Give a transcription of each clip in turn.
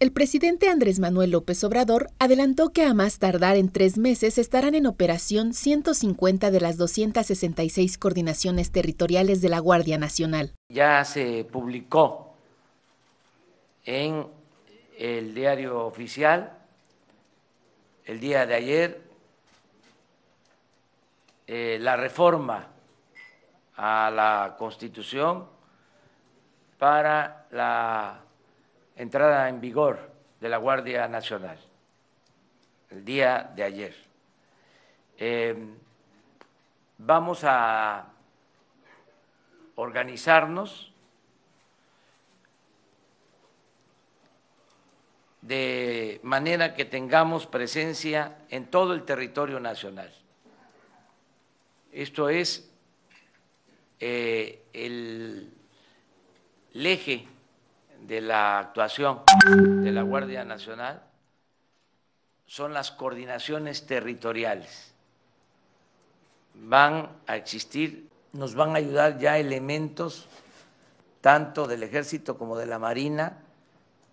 El presidente Andrés Manuel López Obrador adelantó que a más tardar en tres meses estarán en operación 150 de las 266 coordinaciones territoriales de la Guardia Nacional. Ya se publicó en el diario oficial el día de ayer eh, la reforma a la Constitución para la entrada en vigor de la Guardia Nacional, el día de ayer. Em, vamos a organizarnos de manera que tengamos presencia en todo el territorio nacional. Esto es eh, el eje de la actuación de la Guardia Nacional son las coordinaciones territoriales. Van a existir, nos van a ayudar ya elementos tanto del ejército como de la marina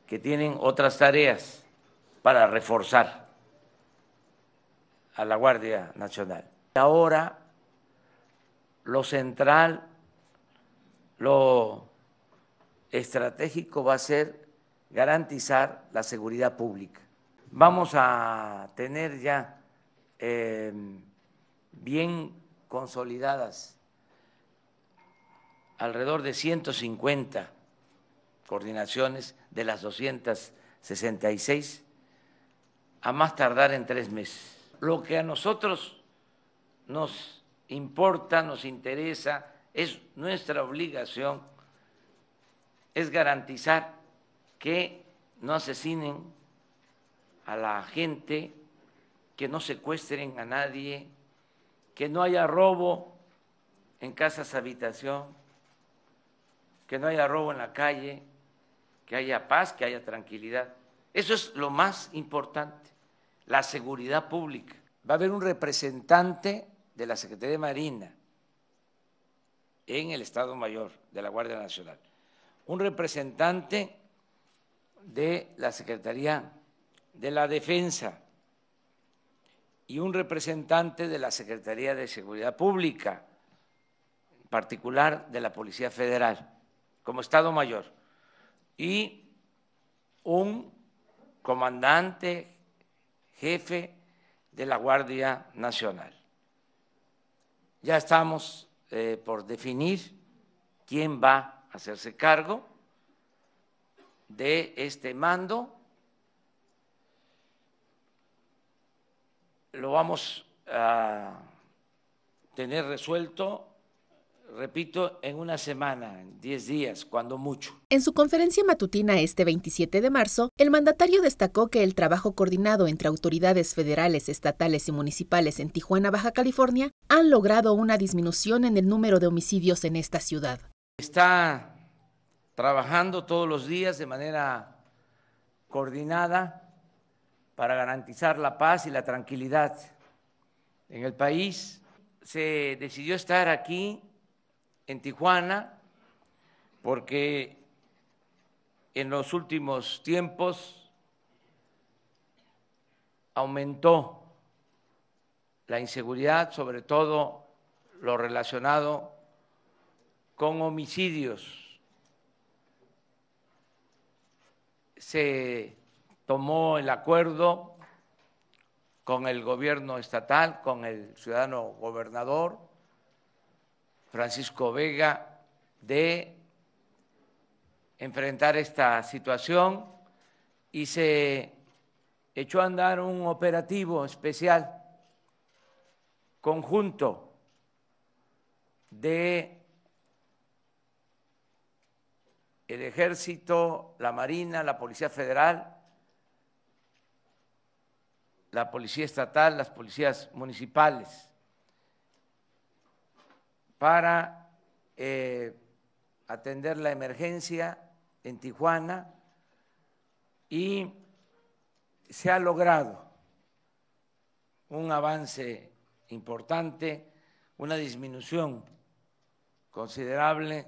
que tienen otras tareas para reforzar a la Guardia Nacional. Ahora lo central, lo estratégico va a ser garantizar la seguridad pública. Vamos a tener ya em, bien consolidadas alrededor de 150 coordinaciones de las 266 a más tardar en tres meses. Lo que a nosotros nos importa, nos interesa, es nuestra obligación es garantizar que no asesinen a la gente, que no secuestren a nadie, que no haya robo en casas habitación, que no haya robo en la calle, que haya paz, que haya tranquilidad. Eso es lo más importante, la seguridad pública. Va a haber un representante de la Secretaría de Marina en el Estado Mayor de la Guardia Nacional un representante de la Secretaría de la Defensa y un representante de la Secretaría de Seguridad Pública, en particular de la Policía Federal, como Estado Mayor, y un comandante jefe de la Guardia Nacional. Ya estamos eh, por definir quién va a hacerse cargo de este mando. Lo vamos a tener resuelto repito, en una semana, en 10 días, cuando mucho. En su conferencia matutina este 27 de marzo, el mandatario destacó que el trabajo coordinado entre autoridades federales, estatales y municipales en Tijuana, Baja California, han logrado una disminución en el número de homicidios en esta ciudad está trabajando todos los días de manera coordinada para garantizar la paz y la tranquilidad en el país. Se decidió estar aquí, en Tijuana, porque en los últimos tiempos aumentó la inseguridad, sobre todo lo relacionado con homicidios. Se tomó el acuerdo con el gobierno estatal, con el ciudadano gobernador Francisco Vega, de enfrentar esta situación y se echó a andar un operativo especial conjunto de el ejército, la marina, la policía federal, la policía estatal, las policías municipales, para eh, atender la emergencia en Tijuana y se ha logrado un avance importante, una disminución considerable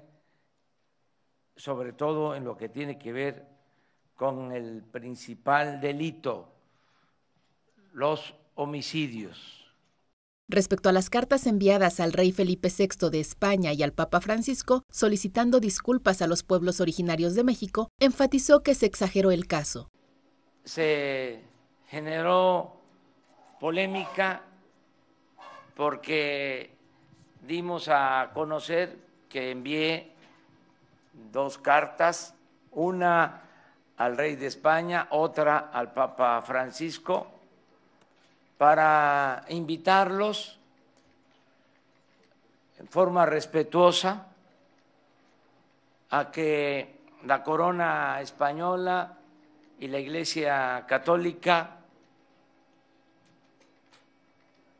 sobre todo en lo que tiene que ver con el principal delito, los homicidios. Respecto a las cartas enviadas al rey Felipe VI de España y al Papa Francisco solicitando disculpas a los pueblos originarios de México, enfatizó que se exageró el caso. Se generó polémica porque dimos a conocer que envié dos cartas, una al rey de España, otra al Papa Francisco, para invitarlos en forma respetuosa a que la corona española y la Iglesia Católica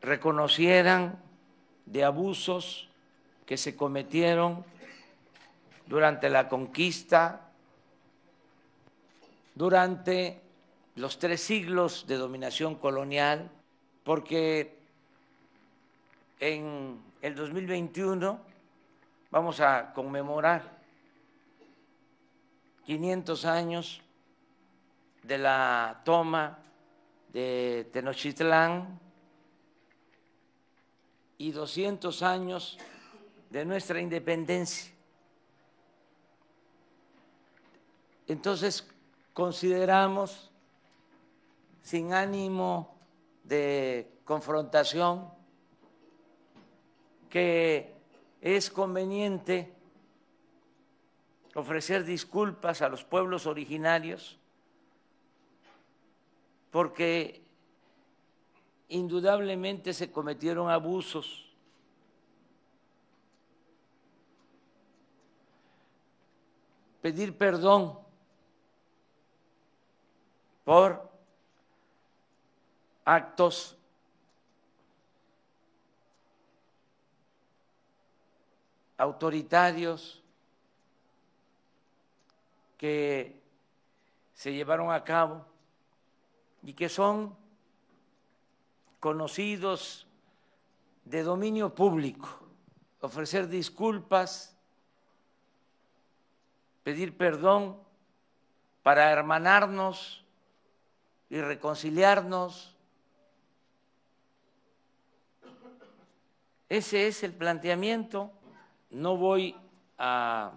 reconocieran de abusos que se cometieron durante la conquista, durante los tres siglos de dominación colonial, porque en el 2021 vamos a conmemorar 500 años de la toma de Tenochtitlán y 200 años de nuestra independencia. Entonces, consideramos, sin ánimo de confrontación, que es conveniente ofrecer disculpas a los pueblos originarios porque indudablemente se cometieron abusos. Pedir perdón por actos autoritarios que se llevaron a cabo y que son conocidos de dominio público, ofrecer disculpas, pedir perdón para hermanarnos y reconciliarnos. Ese es el planteamiento. No voy a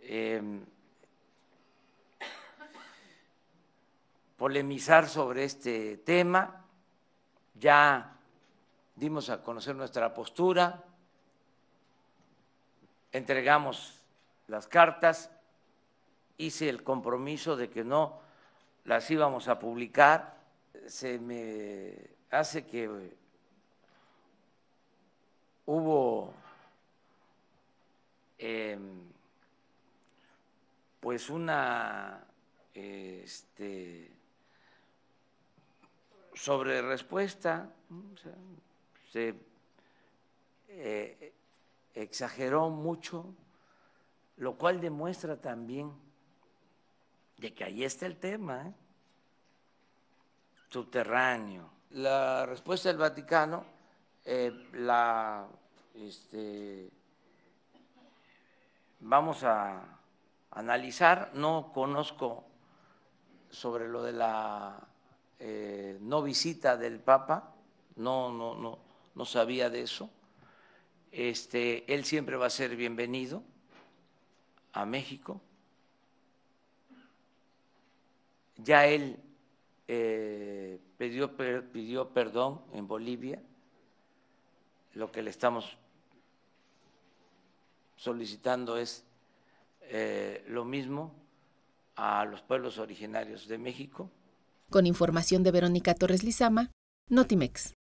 em, polemizar sobre este tema. Ya dimos a conocer nuestra postura, entregamos las cartas, hice el compromiso de que no las íbamos a publicar, se me hace que hubo em, pues una este, sobre respuesta, se eh, exageró mucho, lo cual demuestra también de que ahí está el tema, ¿eh? subterráneo. La respuesta del Vaticano eh, la este, vamos a analizar, no conozco sobre lo de la eh, no visita del Papa, no, no, no, no sabía de eso. Este, él siempre va a ser bienvenido a México Ya él eh, pidió, perdón en Bolivia, lo que le estamos solicitando es eh, lo mismo a los pueblos originarios de México. Con información de Verónica Torres Lizama, Notimex.